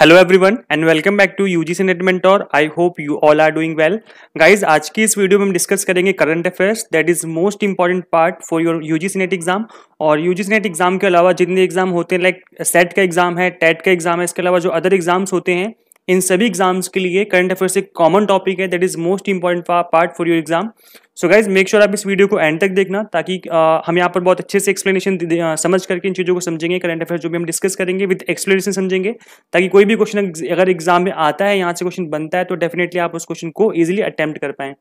Hello everyone and welcome back to UGC NET mentor I hope you all are doing well guys आज की इस video में हम discuss करेंगे current affairs that is most important part for your UGC NET exam और UGC NET exam के अलावा जितने एग्जाम होते हैं लाइक सेट का एग्जाम है टेट का एग्जाम है इसके अलावा जो अदर एग्जाम्स होते हैं इन सभी एग्जाम्स के लिए करंट अफेयर्स एक कॉमन टॉपिक है that is most important part for your exam so guys make sure आप इस वीडियो को एंड तक देखना ताकि आ, हम यहाँ पर बहुत अच्छे से एक्सप्लेनेशन समझ करके इन चीज़ों को समझेंगे करंट अफेयर जो भी हम डिस्कस करेंगे विद एक्सप्लेनेशन समझेंगे ताकि कोई भी क्वेश्चन अगर एग्जाम में आता है यहाँ से क्वेश्चन बनता है तो डेफिनेटली आप उस क्वेश्चन को ईजिली अटैम्प्ट कर पाएँ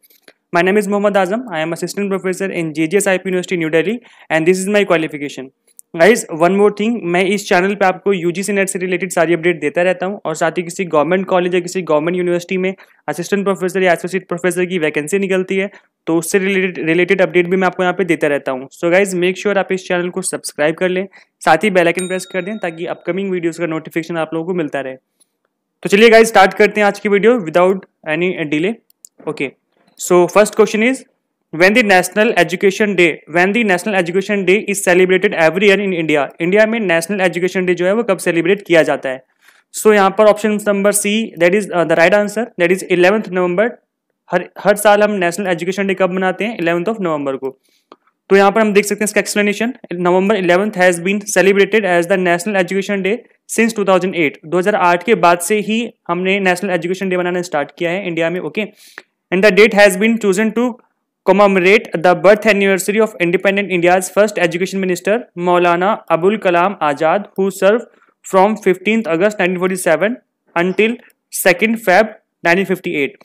My name is Mohammad Azam. I am assistant professor in JJSIP university new Delhi and this is my qualification guys one more thing मैं इस चैनल पे आपको यू जी सी नेट से रिलेटेड सारी update देता रहता हूँ और साथ ही किसी गवर्नमेंट कॉलेज या किसी गवर्नमेंट यूनिवर्सिटी में असिस्टेंट प्रोफेसर या एसोसिएट प्रोफेसर की वैकेंसी निकलती है तो उससे रिलेटेड रिलेटेड अपडेट भी मैं आपको यहाँ पे देता रहता हूँ सो गाइज मेक श्योर आप इस चैनल को सब्सक्राइब कर लें साथ ही बेलाइकन प्रेस कर दें ताकि अपकमिंग वीडियोज़ का नोटिफिकेशन आप लोगों को मिलता रहे तो चलिए गाइज स्टार्ट करते हैं आज की video without any delay okay so first question is when the national education day when the national education day is celebrated every year in India india में नेशनल एजुकेशन डे जो है वो कब celebrate किया जाता है सो so, यहाँ पर option number C that is the right answer that is eleventh November हर हर साल हम नेशनल एजुकेशन डे कब मनाते हैं इलेवंथ ऑफ नवंबर को तो यहाँ पर हम देख सकते हैं इसका explanation November eleventh has been celebrated as the national education day since 2008 2008 के बाद से ही हमने नेशनल एजुकेशन डे मनाना स्टार्ट किया है इंडिया में okay and the date has been chosen to commemorate the birth anniversary of independent India first education minister Maulana Abul Kalam Azad who serve from fifteen August nineteen forty seven until Feb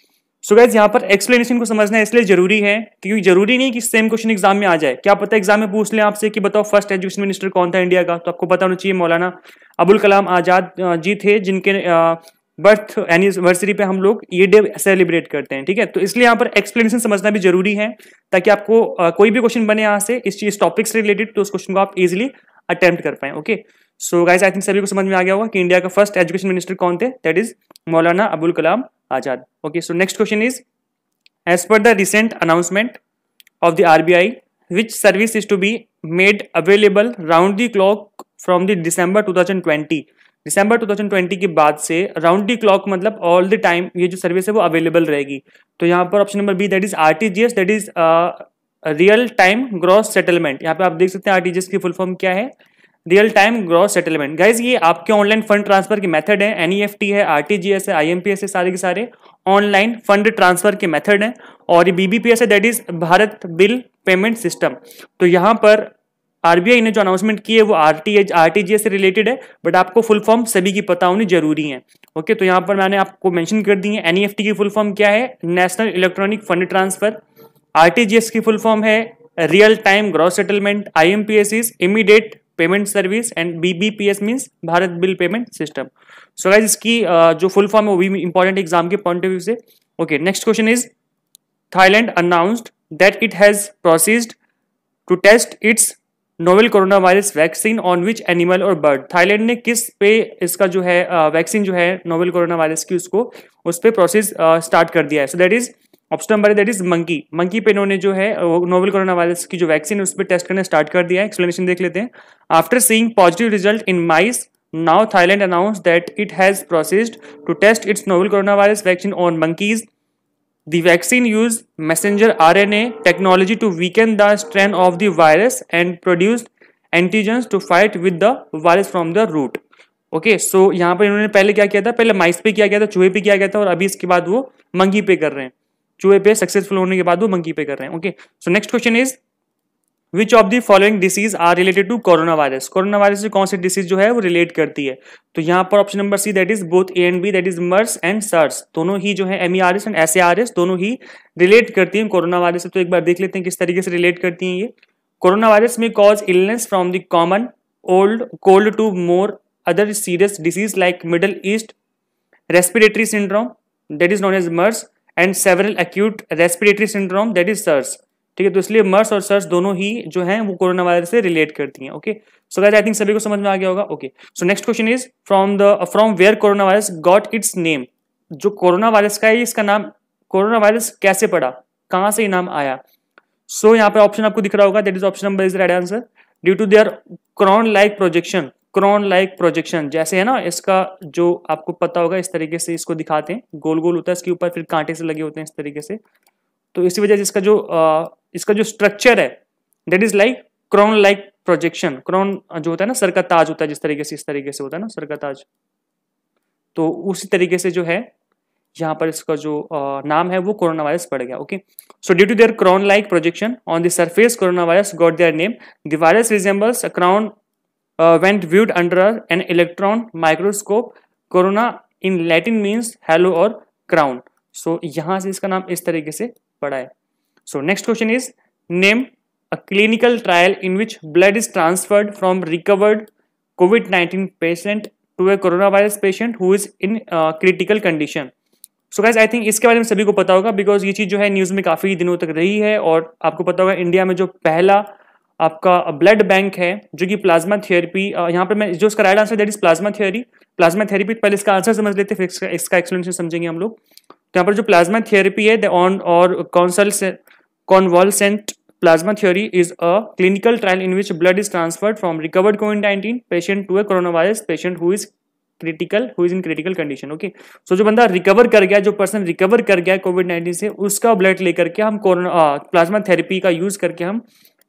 so guys यहाँ पर explanation को समझना इसलिए जरूरी है क्योंकि जरूरी नहीं कि सेम क्वेश्चन एग्जाम में आ जाए क्या पता एग्जाम में पूछ लें आपसे कि बताओ फर्स्ट एजुकेशन मिनिस्टर कौन था इंडिया का तो आपको पता होना चाहिए मौलाना अबुल कलाम आजाद जी थे जिनके बर्थ एनिवर्सरी पे हम लोग ये डे सेलिब्रेट करते हैं ठीक है तो इसलिए यहाँ पर एक्सप्लेनेशन समझना भी जरूरी है ताकि आपको आ, कोई भी क्वेश्चन बने यहाँ से इस चीज टॉपिक से रिलेटेड तो उस क्वेश्चन को आप इजिली अटेम्प्ट कर पाए okay so guys I think सभी को समझ में आ गया होगा कि इंडिया का फर्स्ट एजुकेशन मिनिस्टर कौन थे that is Maulana Abul Kalam Azad okay so next question is as per the recent announcement of the R B I which service is to be made available round the clock from the December two thousand twenty दिसंबर 2020 के बाद से round the clock मतलब all the time ये जो service है वो available रहेगी तो यहाँ पर option number B that is R T G S that is real time gross settlement यहाँ पे आप देख सकते हैं आर टी जी एस की फुल फॉर्म क्या है real time gross settlement guys ये आपके ऑनलाइन फंड ट्रांसफर के मेथड e है एनईएफटी है आरटीजीएस है आईएमपीएस है सारे के सारे ऑनलाइन फंड ट्रांसफर के मेथड है और ये बीबीपीएस है that is Bharat bill payment system तो यहाँ पर आरबीआई ने जो अनाउंसमेंट की है वो आरटीएच आरटीजीएस से रिलेटेड है बट आपको फुल फॉर्म सभी की पता होनी जरूरी है ओके तो यहाँ पर मैंने आपको मेंशन कर दी है एनईएफटी e की फुल फॉर्म क्या है national electronic fund transfer RTGS की फुल फॉर्म है real time gross settlement IMPS is immediate payment service and BBPS means Bharat bill payment system so guys इसकी जो फुल फॉर्म है वो भी इंपॉर्टेंट एग्जाम के पॉइंट ऑफ व्यू से okay next question is Thailand announced that it has processed to test its novel corona virus vaccine on which animal और bird Thailand ने किस पे इसका जो है वैक्सीन जो है नोवेल कोरोना वायरस की उसको उस पर प्रोसेस स्टार्ट कर दिया है so that is option number है दैट इज मंकी मंकी पे इन्होंने जो है नोवेल कोरोना वायरस की जो वैक्सीन है उस पर टेस्ट करना स्टार्ट कर दिया है एक्सप्लेनेशन देख लेते हैं after seeing positive result in mice now Thailand announce that it has processed to test its novel corona virus vaccine on monkeys The vaccine used messenger RNA technology to weaken the strand of the virus and produced antigen to fight with the virus from the root okay so यहाँ पर इन्होंने पहले क्या किया था पहले माइस पे किया गया था चूहे पे किया गया था और अभी इसके बाद वो मंगी पे कर रहे हैं चूहे पे सक्सेसफुल होने के बाद वो मंकी पे कर रहे हैं okay so next question is which of the following disease are related to corona virus corona virus से कौन सी डिसीज जो है वो रिलेट करती है तो यहाँ पर option number C that is both A and B that is MERS and SARS दोनों ही जो है M E R S and S A R S दोनों ही रिलेट करती हैं कोरोना वायरस से तो एक बार देख लेते हैं किस तरीके से रिलेट करती हैं ये कोरोना वायरस में cause illness from the common old cold to more other serious disease like middle east respiratory syndrome that is known as MERS and several acute respiratory syndrome that is SARS ठीक है तो इसलिए मर्स और sirs दोनों ही जो है वो कोरोना वायरस से रिलेट करती हैं okay so guys I think सभी को समझ में आ गया होगा okay so next question is from the from where corona virus got its name जो कोरोना वायरस का है इसका नाम कोरोना वायरस कैसे पड़ा कहां से ये नाम आया सो so, यहाँ पे ऑप्शन आपको दिख रहा होगा that is option number is right answer due to their crown like projection crown like projection जैसे है ना इसका जो आपको पता होगा इस तरीके से इसको दिखाते हैं गोल गोल होता है इसके ऊपर फिर कांटे से लगे होते हैं इस तरीके से तो इसी वजह से इसका जो इसका जो स्ट्रक्चर है that is like crown like projection crown जो होता है ना सर का ताज होता है जिस तरीके से इस तरीके से होता है ना सर का ताज तो उसी तरीके से जो है यहाँ पर इसका जो आ, नाम है वो कोरोना वायरस पड़ गया okay so due to their crown like projection on the surface corona virus got their name the virus resembles a crown when viewed under an electron microscope corona in Latin means halo और crown so यहाँ से इसका नाम इस तरीके से पढ़ा है so next question is name a clinical trial in which blood is transferred from recovered COVID nineteen patient to a corona virus patient who is in critical condition so guys I think इसके बारे में सभी को पता होगा because ये चीज़ जो है न्यूज़ में काफ़ी दिनों तक रही है और आपको पता होगा इंडिया में जो पहला आपका ब्लड बैंक है जो कि प्लाज्मा थेरेपी यहाँ पे मैं जो इसका right answer that is plasma therapy plasma therapy पहले इसका आंसर समझ लेते हैं फिर इसका एक्सप्लेनेशन समझेंगे हम लोग तो यहाँ पर जो प्लाज्मा थेरेपी है ऑन और कौनसल plasma plasma is a clinical trial in which blood is transferred from recovered COVID nineteen patient to a corona virus patient who is critical who is in critical condition okay so जो बंदा recover कर गया जो person recover कर गया Covid nineteen से उसका blood लेकर के हम कोरोना प्लाज्मा थेरेपी का यूज करके हम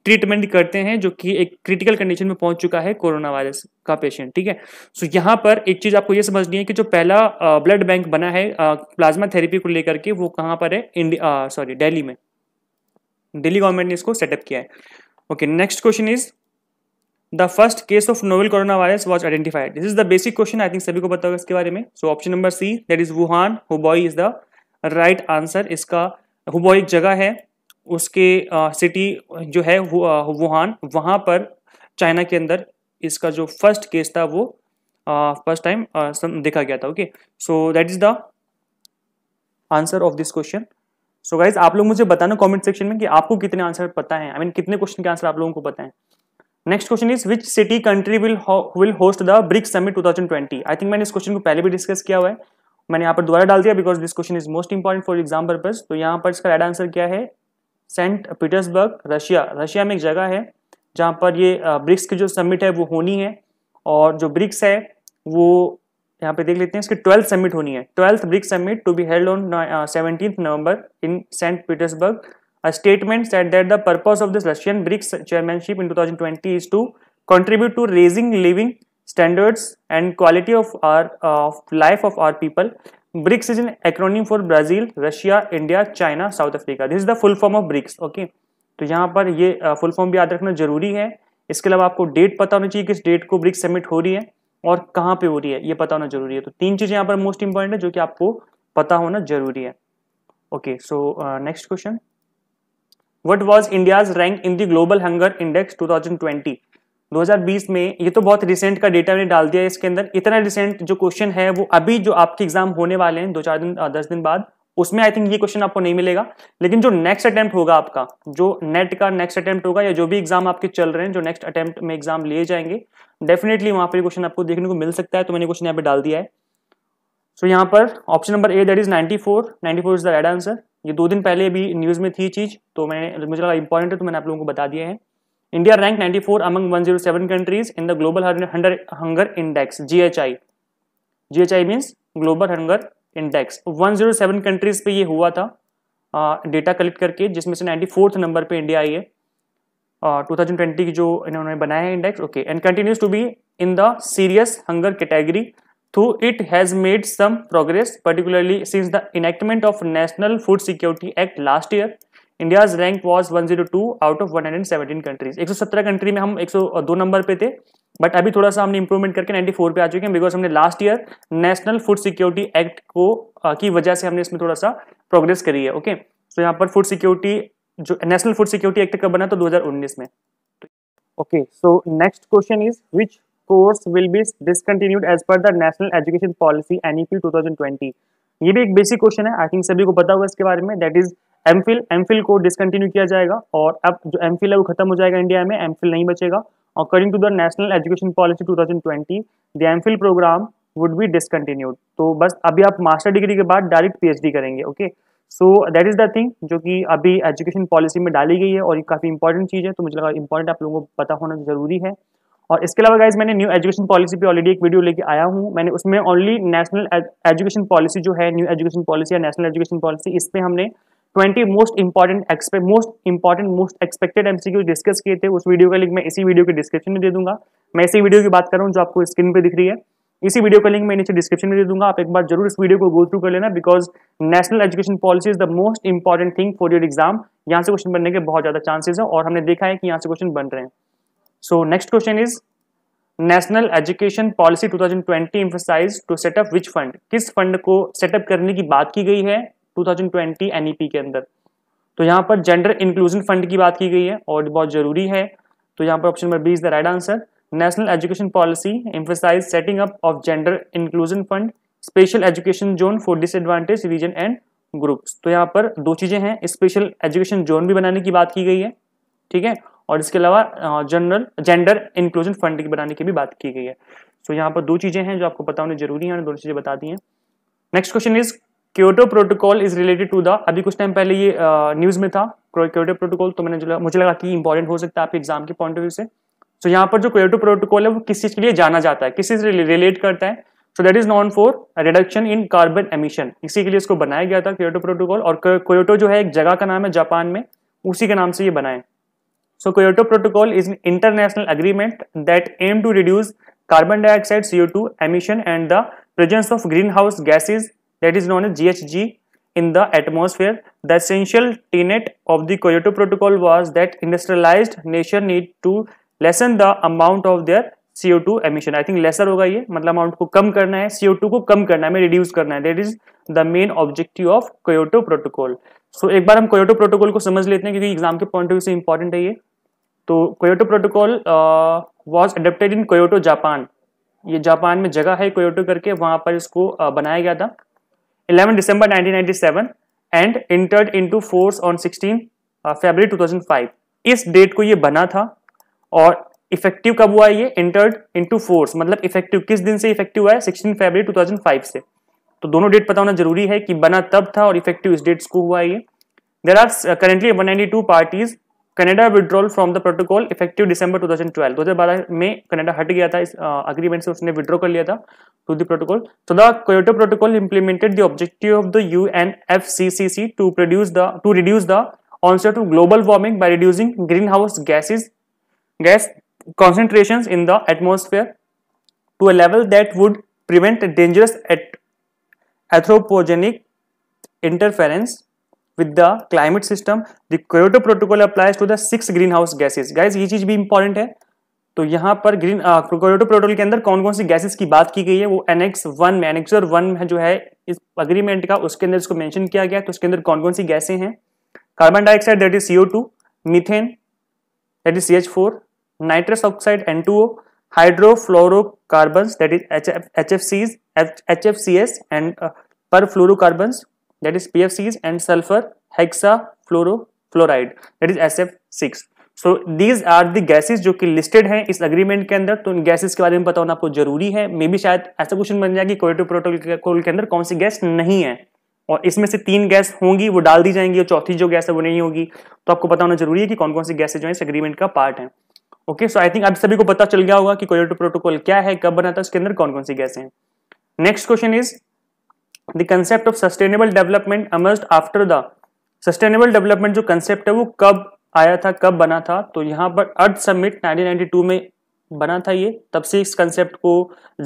ट्रीटमेंट करते हैं जो कि एक क्रिटिकल कंडीशन में पहुंच चुका है कोरोना वायरस का पेशेंट ठीक है सो so, यहाँ पर एक चीज आपको ये समझनी है कि जो पहला ब्लड बैंक बना है प्लाज्मा थेरेपी को लेकर के वो कहाँ पर है इंडिया सॉरी दिल्ली में दिल्ली गवर्नमेंट ने इसको सेटअप किया है okay next question is the first case of novel corona virus was identified this is the basic question I think सभी को बताओ इसके बारे में so option number C that is Wuhan Hubei is the right answer इसका Hubei एक जगह है उसके सिटी जो है वुहान वहाँ पर चाइना के अंदर इसका जो फर्स्ट केस था वो फर्स्ट टाइम देखा गया था okay so that is the answer of this question so guys आप लोग मुझे बताना कमेंट सेक्शन में कि आपको कितने आंसर पता है आई I मीन mean, कितने क्वेश्चन के आंसर आप लोगों को पता है next question is which city country will will host the BRICS summit 2020 I think मैंने इस क्वेश्चन को पहले भी डिस्कस किया हुआ है मैंने यहाँ पर दोबारा डाल दिया because this question is most important for exam purpose तो यहाँ पर इसका राइट आंसर क्या है सेंट पीटर्सबर्ग रशिया रशिया में एक जगह है जहाँ पर ये ब्रिक्स की जो समिट है वो होनी है और जो ब्रिक्स है वो यहाँ पे देख लेते हैं इसकी ट्वेल्थ समिट होनी है twelfth BRICS summit to be held on seventeen November in Saint Petersburg a statement set that the purpose of this Russian BRICS chairmanship in two is to contribute to raising living standards and quality of our life of our people BRICS is an acronym for Brazil Russia India China South Africa this is the full form of BRICS okay तो यहाँ पर ये full form भी याद रखना जरूरी है इसके अलावा आपको डेट पता होना चाहिए किस डेट को ब्रिक्स सबमिट हो रही है और कहाँ पे हो रही है ये पता होना जरूरी है तो तीन चीज़ें यहाँ पर मोस्ट इंपॉर्टेंट है जो कि आपको पता होना जरूरी है okay so next question what was India's rank in the global hunger index two thousand twenty 2020 में ये तो बहुत रिसेंट का डेटा मैंने डाल दिया है इसके अंदर इतना रिसेंट जो क्वेश्चन है वो अभी जो आपके एग्जाम होने वाले हैं दो चार दिन दस दिन बाद उसमें आई थिंक ये क्वेश्चन आपको नहीं मिलेगा लेकिन जो नेक्स्ट अटेम्प्ट होगा आपका जो नेट का नेक्स्ट अटेम्प्ट होगा या जो भी एग्जाम आपके चल रहे हैं जो नेक्स्ट अटेम्प्ट में एग्जाम लिए जाएंगे डेफिनेटली वहां पर क्वेश्चन आपको देखने को मिल सकता है तो मैंने क्वेश्चन यहाँ पे डाल दिया है सो यहाँ पर option number A that is 94 four is the right answer ये दो दिन पहले भी न्यूज़ में थी चीज़ तो मैंने मुझे लगा इंपॉर्टेंट है तो मैंने आप लोगों को बता दिया है India rank 94 among 107 countries in the Global Hunger Index (GHI). GHI means Global Hunger Index. 107 countries पे ये हुआ था डेटा कलेक्ट करके जिसमें से 94th नंबर पे इंडिया आई है टू थाउजेंड की जो इन्होंने बनाया है index okay and continues to be in the serious hunger category through it has made some progress particularly since the enactment of national food security act last year India's rank was one zero two out of one seventeen countries सत्रह country में हम एक सौ दो number पे थे but अभी थोड़ा सा हमने इंप्रूवमेंट करके फोर पे आ चुके हैं बिकॉज हमने last year national food security act को आ, की वजह से हमने इसमें थोड़ा सा प्रोग्रेस करी है ओके तो यहाँ पर फूड सिक्योरिटी जो नेशनल फूड सिक्योरिटी एक्ट कब बना तो उन्नीस में okay so next question is which course will be discontinued as per the national education policy NEP twenty ये भी एक बेसिक क्वेश्चन है आई थिंक सभी को पता होगा इसके बारे में that is M Phil M Phil को डिसकंटिन्यू किया जाएगा और अब जो एम फिल है वो खत्म हो जाएगा इंडिया में एम फिल नहीं बचेगा according to the national education policy 2020 the M Phil program would be discontinued तो बस अभी आप मास्टर डिग्री के बाद डायरेक्ट पीएचडी करेंगे okay so that is the thing जो कि अभी एजुकेशन पॉलिसी में डाली गई है और ये काफ़ी इंपॉर्टेंट चीज़ है तो मुझे लगा इंपॉर्टेंट आप लोगों को पता होना जरूरी है और इसके अलावा गाइज मैंने न्यू एजुकेशन पॉलिसी पे ऑलरेडी एक वीडियो लेके आया हूँ मैंने उसमें ओनली नेशनल एजुकेशन पॉलिसी जो है न्यू एजुकेशन पॉलिसी या नेशनल एजुकेशन पॉलिसी इस पर हमने twenty most important expect most important most expected MCQ discuss किए थे उस वीडियो का लिंक मैं इसी वीडियो के डिस्क्रिप्शन में दे दूंगा मैं इसी वीडियो की बात कर रहा हूँ जो आपको स्क्रीन पे दिख रही है इसी वीडियो का लिंक मैं नीचे डिस्क्रिप्शन में दे दूंगा आप एक बार जरूर इस वीडियो को गो थ्रू कर लेना because national education policy is the most important thing for your exam यहाँ से क्वेश्चन बनने के बहुत ज्यादा चांसेस है और हमने देखा है कि यहाँ से क्वेश्चन बन रहे हैं so next question is national education policy 2020 thousand twenty two setup which fund किस फंड को सेटअप करने की बात की गई है 2020 एनईपी e के अंदर तो यहाँ पर जेंडर इंक्लूजन फंड की बात की गई है और बहुत जरूरी है तो यहाँ पर option number B is the right answer national education policy emphasise setting up of gender inclusion fund special education zone for disadvantage region and groups तो यहाँ पर दो चीज़ें हैं स्पेशल एजुकेशन जोन भी बनाने की बात की गई है ठीक है और इसके अलावा जनरल जेंडर इंक्लूजन फंड की बनाने की भी बात की गई है तो यहाँ पर दो चीज़ें हैं जो आपको पता होने जरूरी है दोनों चीज़ें बता दी हैं next question is Kyoto protocol is related to the अभी कुछ टाइम पहले ये न्यूज में था क्योटो प्रोटोकॉल तो मैंने मुझे लगा कि इंपॉर्टेंट हो सकता है आपके एग्जाम के पॉइंट ऑफ व्यू से सो so, यहाँ पर जो क्योटो प्रोटोकॉल है वो किस चीज के लिए जाना जाता है किस चीज रिलेट करता है so that is known for reduction in carbon emission इसी के लिए इसको बनाया गया था क्योटो प्रोटोकॉल और क्योटो जो है एक जगह का नाम है जापान में उसी के नाम से ये बनाए so Kyoto protocol is international agreement that aim to reduce carbon dioxide CO two emission and the presence of green house gases that is known as GHG in the atmosphere. The essential tenet of the Kyoto Protocol was that industrialized nation need to lessen the amount of their CO2 emission. I think lesser होगा ये मतलब amount को कम करना है CO2 को कम करना है हमें reduce करना है that is the main objective of Kyoto Protocol. So so, एक बार हम कोयोटो प्रोटोकॉल को समझ लेते हैं क्योंकि एग्जाम के पॉइंट ऑफ व्यू से इंपॉर्टेंट है ये तो Kyoto protocol was adopted in Kyoto Japan ये जापान में जगह है कोयोटो करके वहां पर इसको uh, बनाया गया था 11 December 1997 and entered into force on 16 February 2005. इस डेट को ये बना था और इफेक्टिव कब हुआ ये एंटर्ड इनटू फोर्स मतलब इफेक्टिव किस दिन से इफेक्टिव हुआ है 16 फरवरी 2005 से तो दोनों डेट पता होना जरूरी है कि बना तब था और इफेक्टिव इस डेट्स को हुआ ये there are currently 192 parties Canada withdrawal from the protocol effective December 2012 2012 में कनाडा हट गया था इस अग्रीमेंट से उसने विड्रॉ कर लिया था to the protocol so the Kyoto protocol implemented the objective of the U N to produce the to reduce the onset of global warming by reducing greenhouse gases gas concentrations in the atmosphere to a level that would prevent dangerous at anthropogenic interference with the climate system the kyoto protocol applies to the six greenhouse gases guys ये चीज भी important है तो यहाँ पर green Kyoto protocol के अंदर कौन कौन सी गैसेस की बात की गई है वो एनेक्स वन में एनेक्सर वन में जो है इस अग्रीमेंट का उसके अंदर इसको मेंशन किया गया तो उसके अंदर कौन कौन सी गैसें हैं carbon dioxide that is CO two methane that is C H four nitrous oxide N two O hydrofluorocarbon that is H F Cs H F C S and perfluorocarbons that is PFCs and sulfur hexafluorofluoride that is SF6. So these are the gases जो कि listed हैं इस agreement के अंदर तो उन gases के बारे में पता होना आपको जरूरी है मे बी शायद ऐसा क्वेश्चन बन जाए कि कोरेटिव प्रोटोकॉल के अंदर कौन सी गैस नहीं है और इसमें से तीन गैस होंगी वो डाल दी जाएंगी और चौथी जो गैस है वो नहीं होगी तो आपको पता होना जरूरी है कि कौन कौन सी गैसेज जो है इस अग्रीमेंट का पार्ट है ओके सो आई थिंक आप सभी को पता चल गया होगा कि कोरेटिव प्रोटोकॉल क्या है कब बना था उसके अंदर कौन कौन सी गैसे हैं next question is the concept of sustainable development emerge after the sustainable development जो कंसेप्ट है वो कब आया था कब बना था तो यहाँ पर अर्थ समिट 1992 में बना था ये तब से इस कंसेप्ट को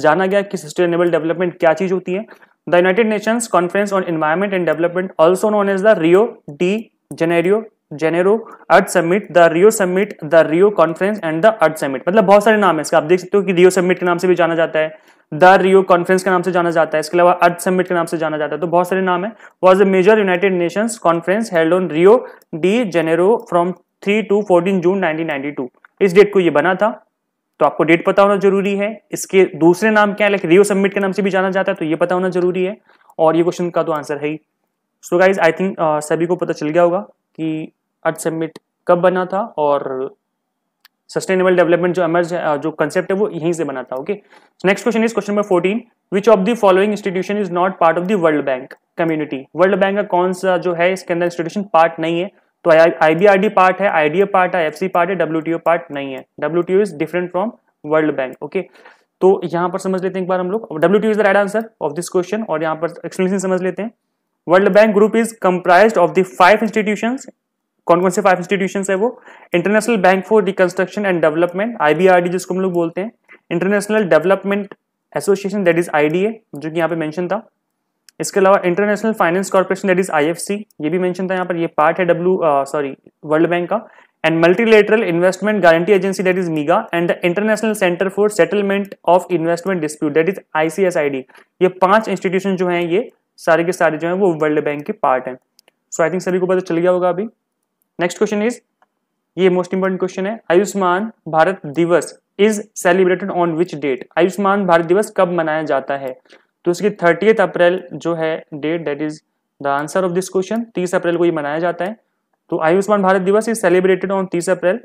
जाना गया कि सस्टेनेबल डेवलपमेंट क्या चीज होती है the United Nations conference on environment and development also known as the Rio de Janeiro Janeiro earth summit the Rio summit the Rio conference and the earth summit मतलब बहुत सारे नाम है इसका आप देख सकते हो कि रियो समिट के नाम से भी जाना जाता है द रियो कॉन्फ्रेंस के नाम से जाना जाता है इसके अलावा अर्थ समिट के नाम से जाना जाता है तो बहुत सारे नाम है was the major United Nations conference held on Rio de Janeiro from three to fourteen June 1992 इस डेट को ये बना था तो आपको डेट पता होना जरूरी है इसके दूसरे नाम क्या है लाइक रियो सबमिट के नाम से भी जाना जाता है तो ये पता होना जरूरी है और ये क्वेश्चन का तो आंसर है ही सो गाइज आई थिंक सभी को पता चल गया होगा कि अर्थ सबमिट कब बना था और सस्टेनेबल डेवलपमेंट जो एमर्ज जो कंसेप्ट है वो यहीं से बनाता okay next question is question number fourteen which of the following institution is not part of the world bank community world bank का कौन सा जो है इसके अंदर इंस्टीट्यूशन पार्ट नहीं है तो आईबीआरडी पार्ट है आईडीए पार्ट है सी पार्ट है डब्ल्यू पार्ट नहीं है W is different from world bank okay तो यहाँ पर समझ लेते हैं एक बार हम लोग W is the right answer of this question और यहाँ पर एक्सप्लेनेशन समझ लेते हैं world bank group is comprise of the five institution कौन कौन से फाइव इंस्टीट्यूशन है वो international bank for reconstruction and development IBRD जिसको हम लोग बोलते हैं international development association that is IDA जो कि यहाँ पे मेंशन था इसके अलावा international finance corporation that is IFC ये भी मेंशन था यहाँ पर ये पार्ट है डब्ल्यू सॉरी वर्ल्ड बैंक का and multilateral investment guarantee agency that is MIGA and the international centre for settlement of investment dispute that is ICSID ये पांच इंस्टीट्यूशन जो हैं ये सारे के सारे जो हैं वो वर्ल्ड बैंक के पार्ट हैं सो आई थिंक सभी को पता चल गया होगा अभी नेक्स्ट क्वेश्चन इज ये मोस्ट इंपॉर्टेंट क्वेश्चन है Ayushman Bharat Diwas is celebrated on which date Ayushman Bharat Diwas कब मनाया जाता है तो उसकी थर्टी अप्रैल जो है date that is the answer of this question तीस अप्रैल को ये मनाया जाता है तो Ayushman Bharat Diwas is celebrated on तीस अप्रैल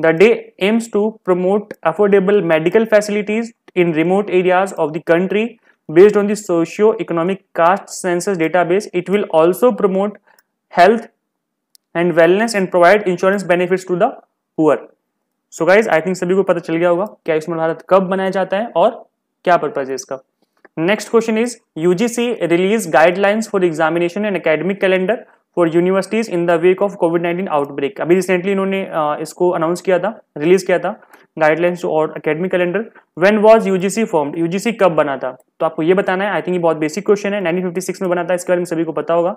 the day aims to promote affordable medical facilities in remote areas of the country based on socio economic caste census database it will also promote health and wellness and provide insurance benefit to the poor so guys I think सभी को पता चल गया होगा कि आयुष्मान भारत कब बनाया जाता है और क्या पर्पज है इसका next question is UGC release guidelines for examination and academic calendar for universities in the wake of covid nineteen outbreak अभी रिसेंटली इन्होंने इसको अनाउंस किया था रिलीज किया था गाइडलाइंस और academic calendar when was UGC form UGC कब बना था तो आपको ये बताना है आई थिंक ये बहुत बेसिक क्वेश्चन है 1956 में बना था इसके बारे में सभी को पता होगा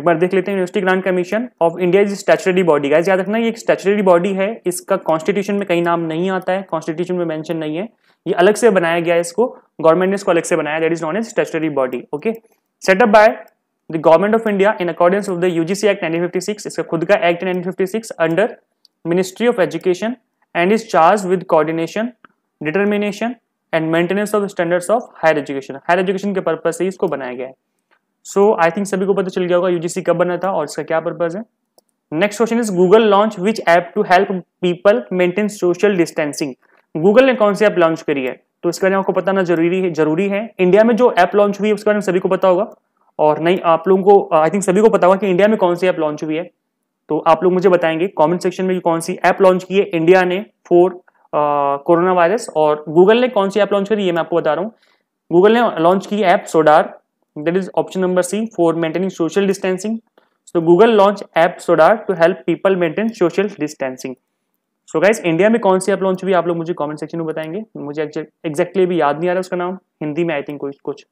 एक बार देख लेते हैं university grant commission of India is statutory body guys याद रखना ये एक स्टैचुरी बॉडी है इसका कॉन्स्टिट्यूशन में कहीं नाम नहीं आता है कॉन्स्टिट्यूशन में मेंशन नहीं है ये अलग से बनाया गया है इसको गवर्नमेंट ने इसको अलग से बनाया that is known as statutory body okay setup by the government of India in accordance of the UGC act nineteen इसका खुद का act nineteen under ministry of education and is charge with coordination determination and maintenance of standards of higher education higher education के purpose से इसको बनाया गया है सो I think सभी को पता चल गया होगा यूजीसी कब बना था और इसका क्या पर्पज है next question is Google launch which app to help people maintain social distancing Google ने कौन सी ऐप लॉन्च करी है तो बारे में आपको पता ना जरूरी है जरूरी है इंडिया में जो ऐप लॉन्च हुई है बारे में सभी को पता होगा और नहीं आप लोगों को आई थिंक सभी को पता होगा कि इंडिया में कौन सी ऐप लॉन्च हुई है तो आप लोग मुझे बताएंगे कमेंट सेक्शन में कौन सी ऐप लॉन्च की है इंडिया ने फोर कोरोना वायरस और गूगल ने कौन सी ऐप लॉन्च करी ये मैं आपको बता रहा हूँ गूगल ने लॉन्च की app Sodar that is option number C for maintaining social distancing. So Google launched app Sodar to help people maintain social distancing. So guys India में कौन सी ऐप लॉन्च हुई आप लोग मुझे कमेंट सेक्शन में बताएंगे मुझे एग्जैक्टली भी याद नहीं आ रहा उसका नाम हिंदी में आई थिंक कुछ कुछ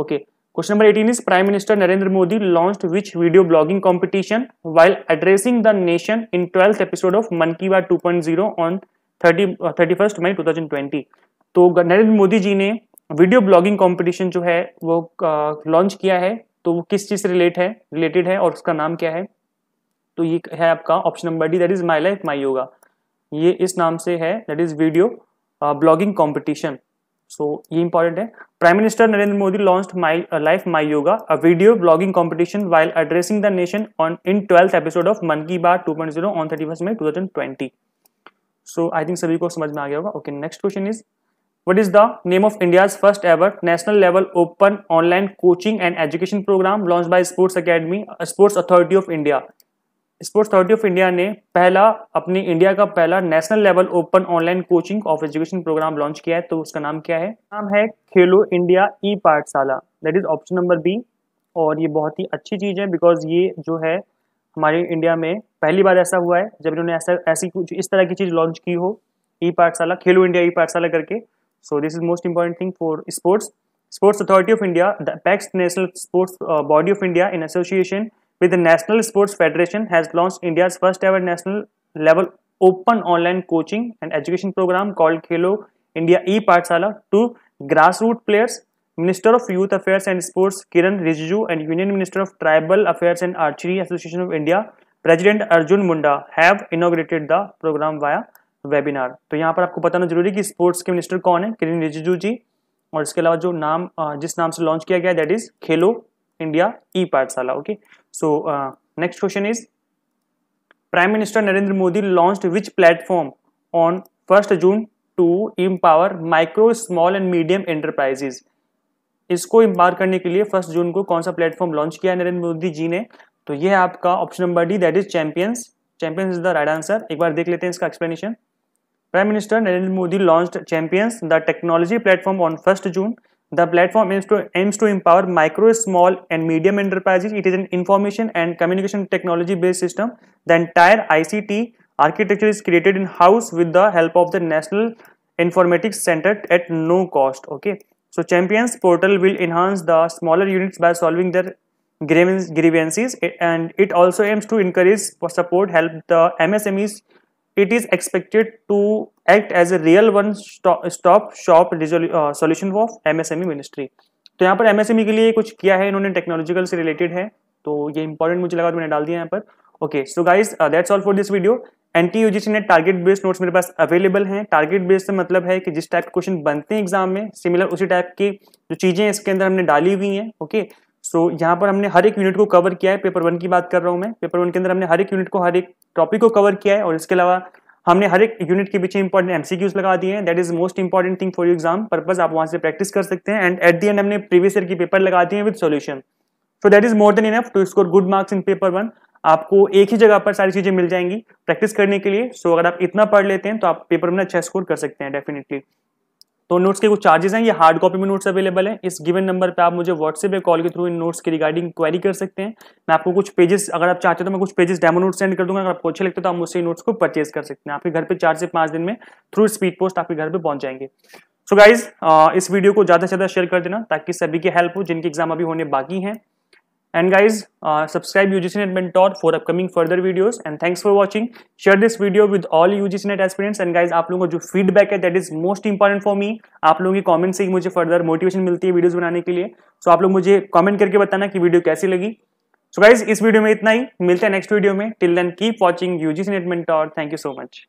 okay question number 18 is prime minister Narendra Modi launched which video blogging competition while addressing the nation in twelfth episode of Mann Ki Baat two on thirty thirty May two तो नरेंद्र मोदी जी ने वीडियो ब्लॉगिंग कंपटीशन जो है वो लॉन्च किया है तो वो किस चीज़ से रिलेट है रिलेटेड है और उसका नाम क्या है तो ये है आपका option number D that is my life my yoga ये इस नाम से है that is video blogging competition so ये इंपॉर्टेंट है prime minister Narendra Modi launch my life my yoga a video blogging competition while addressing the nation on in twelfth episode of Mann Ki Baat zero on thirty first May twenty so I think सभी को समझ में आ गया होगा okay next question is What is the name of India's first ever national level open online coaching and education program launched by Sports Academy, uh, Sports Authority of India? Sports authority of India ने पहला अपने India का पहला national level open online coaching of education program launch किया है तो उसका नाम क्या है नाम है खेलो India e Pathshala that is option number B और ये बहुत ही अच्छी चीज़ है बिकॉज ये जो है हमारे इंडिया में पहली बार ऐसा हुआ है जब इन्होंने ऐसा ऐसी कुछ इस तरह की चीज़ लॉन्च की हो ई पाठशाला खेलो इंडिया ई पाठशाला करके So this is most important thing for sports. Sports Authority of India, the PAX National Sports uh, Body of India in association with the National Sports Federation has launched India's first ever national level open online coaching and education program called Khelo India e-Partsala to grassroots players. Minister of Youth Affairs and Sports Kiran Rijiju and Union Minister of Tribal Affairs and Archery Association of India President Arjun Munda have inaugurated the program via webinar तो यहाँ पर आपको बताना जरूरी कि sports के minister कौन है किरण रिजिजू जी और इसके अलावा जो नाम जिस नाम से लॉन्च किया गया that is Khelo India e Pathshala okay so next question is prime minister Narendra Modi launch which platform on first June to empower micro small and medium enterprises इसको इम्पावर करने के लिए फर्स्ट जून को कौन सा प्लेटफॉर्म लॉन्च किया नरेंद्र मोदी जी ने तो ये है आपका option number D that is champions champions is the right answer एक बार देख लेते हैं इसका explanation Prime Minister Narendra Modi launched Champions, the technology platform on 1st June. The platform aims to, aims to empower micro, small and medium enterprises. It is an information and communication technology based system. The entire ICT architecture is created in-house with the help of the National Informatics Center at no cost. Okay. So Champions portal will enhance the smaller units by solving their grievances and it also aims to encourage support help the MSMEs it is expected to act as a real one stop, stop shop uh, solution of MSME ministry. तो यहाँ पर MSME के लिए कुछ किया है इन्होंने technological से रिलेटेड है तो ये इंपॉर्टेंट मुझे लगा तो मैंने डाल दिया यहाँ पर okay so guys that's all for this video N T UGC ने टारगेट बेस्ड नोट्स मेरे पास अवेलेबल हैं टारगेट बेस्ड से मतलब है कि जिस टाइप के क्वेश्चन बनते हैं एग्जाम में सिमिलर उसी टाइप की जो चीज़ें इसके अंदर हमने डाली हुई हैं ओके okay? सो so, यहाँ पर हमने हर एक यूनिट को कवर किया है पेपर वन की बात कर रहा हूँ मैं पेपर वन के अंदर हमने हर एक यूनिट को हर एक टॉपिक को कवर किया है और इसके अलावा हमने हर एक यूनिट के पीछे इंपॉर्टेंट एमसीक्यूज लगा दिए हैं that is most important thing for exam purpose आप वहाँ से प्रैक्टिस कर सकते हैं एंड एट दी एंड हमने प्रीवियस ईयर की पेपर लगा दिए हैं with solution so that is more than enough to score good marks in paper one आपको एक ही जगह पर सारी चीजें मिल जाएंगी प्रैक्टिस करने के लिए सो so, अगर आप इतना पढ़ लेते हैं तो आप पेपर में अच्छा स्कोर कर सकते हैं डेफिनेटली तो नोट्स के कुछ चार्जेस हैं ये हार्ड कॉपी में नोट्स अवेलेबल है इस गिवन नंबर पे आप मुझे व्हाट्सएप या कॉल के थ्रू इन नोट्स की रिगार्डिंग क्वेरी कर सकते हैं मैं आपको कुछ पेजेस अगर आप चाहते हो तो मैं कुछ पेजेस डेमो नोट्स सेंड कर दूंगा अगर आपको अच्छे लगते तो आप मुझसे नोट्स को परचेज कर सकते हैं आपके घर पर चार से पाँच दिन में थ्रू स्पीड पोस्ट आपके घर पर पहुंच जाएंगे सो so गाइज इस वीडियो को ज़्यादा से ज़्यादा शेयर कर देना ताकि सभी की हेल्प हो जिनके एग्जाम अभी होने बाकी हैं And guys, uh, subscribe UGCNet Mentor for upcoming further videos. And thanks for watching. Share this video with all UGCNet aspirants. And guys, aap logon का jo feedback hai that is most important for me. aap logon के comment se hi mujhe further motivation milti hai videos banane ke liye So aap log mujhe comment karke batana ki video kaisi lagi So guys, is video mein itna hi milte hain next video mein Till then, keep watching UGCNet Mentor. Thank you so much.